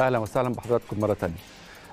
اهلا وسهلا بحضراتكم مره ثانيه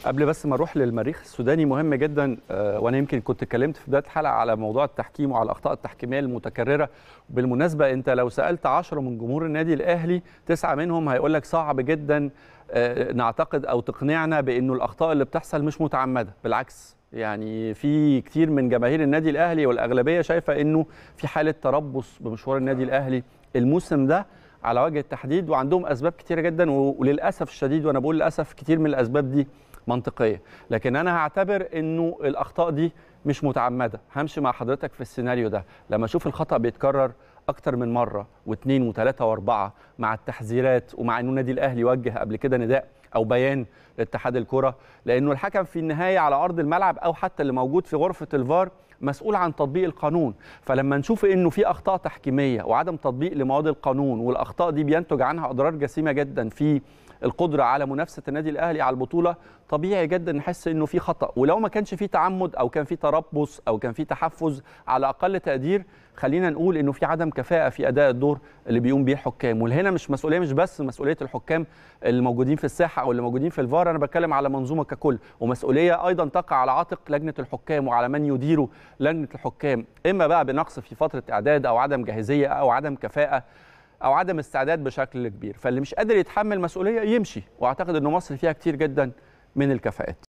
قبل بس ما اروح للمريخ السوداني مهم جدا آه، وانا يمكن كنت اتكلمت في بدايه الحلقه على موضوع التحكيم وعلى الاخطاء التحكيميه المتكرره بالمناسبه انت لو سالت 10 من جمهور النادي الاهلي تسعه منهم هيقول لك صعب جدا آه، نعتقد او تقنعنا بانه الاخطاء اللي بتحصل مش متعمده بالعكس يعني في كتير من جماهير النادي الاهلي والاغلبيه شايفه انه في حاله تربص بمشوار النادي الاهلي الموسم ده على وجه التحديد وعندهم اسباب كتيره جدا وللاسف الشديد وانا بقول للاسف كتير من الاسباب دي منطقيه لكن انا هعتبر انه الاخطاء دي مش متعمده همشي مع حضرتك في السيناريو ده لما اشوف الخطا بيتكرر اكتر من مره واثنين وثلاثه واربعه مع التحذيرات ومع انه النادي الاهلي وجه قبل كده نداء او بيان لاتحاد الكره لانه الحكم في النهايه على ارض الملعب او حتى اللي موجود في غرفه الفار مسؤول عن تطبيق القانون فلما نشوف انه في اخطاء تحكيميه وعدم تطبيق لمواد القانون والاخطاء دي بينتج عنها اضرار جسيمه جدا في القدره على منافسه النادي الاهلي على البطوله طبيعي جدا نحس انه في خطا ولو ما كانش في تعمد او كان في تربص او كان في تحفز على اقل تقدير خلينا نقول انه في عدم كفاءه في اداء الدور اللي بيقوم بيه الحكام وهنا مش مسؤوليه مش بس مسؤوليه الحكام اللي موجودين في الساحه او اللي موجودين في الفار انا بتكلم على منظومه ككل ومسؤوليه ايضا تقع على عاتق لجنه الحكام وعلى من يديروا لجنه الحكام اما بقى بنقص في فتره اعداد او عدم جاهزيه او عدم كفاءه او عدم استعداد بشكل كبير فاللي مش قادر يتحمل مسؤوليه يمشي واعتقد ان مصر فيها كتير جدا من الكفاءات